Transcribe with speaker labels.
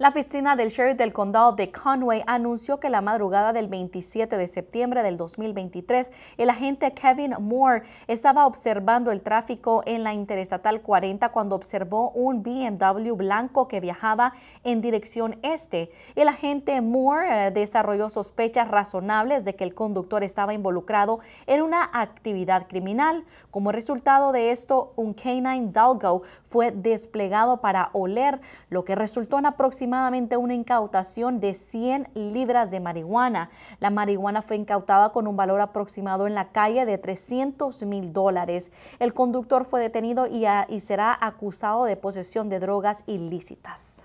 Speaker 1: La oficina del sheriff del condado de Conway anunció que la madrugada del 27 de septiembre del 2023, el agente Kevin Moore estaba observando el tráfico en la Interestatal 40 cuando observó un BMW blanco que viajaba en dirección este. El agente Moore eh, desarrolló sospechas razonables de que el conductor estaba involucrado en una actividad criminal. Como resultado de esto, un canine 9 Dalgo fue desplegado para oler, lo que resultó en aproximadamente aproximadamente una incautación de 100 libras de marihuana. La marihuana fue incautada con un valor aproximado en la calle de 300 mil dólares. El conductor fue detenido ah, y será acusado de posesión de drogas ilícitas.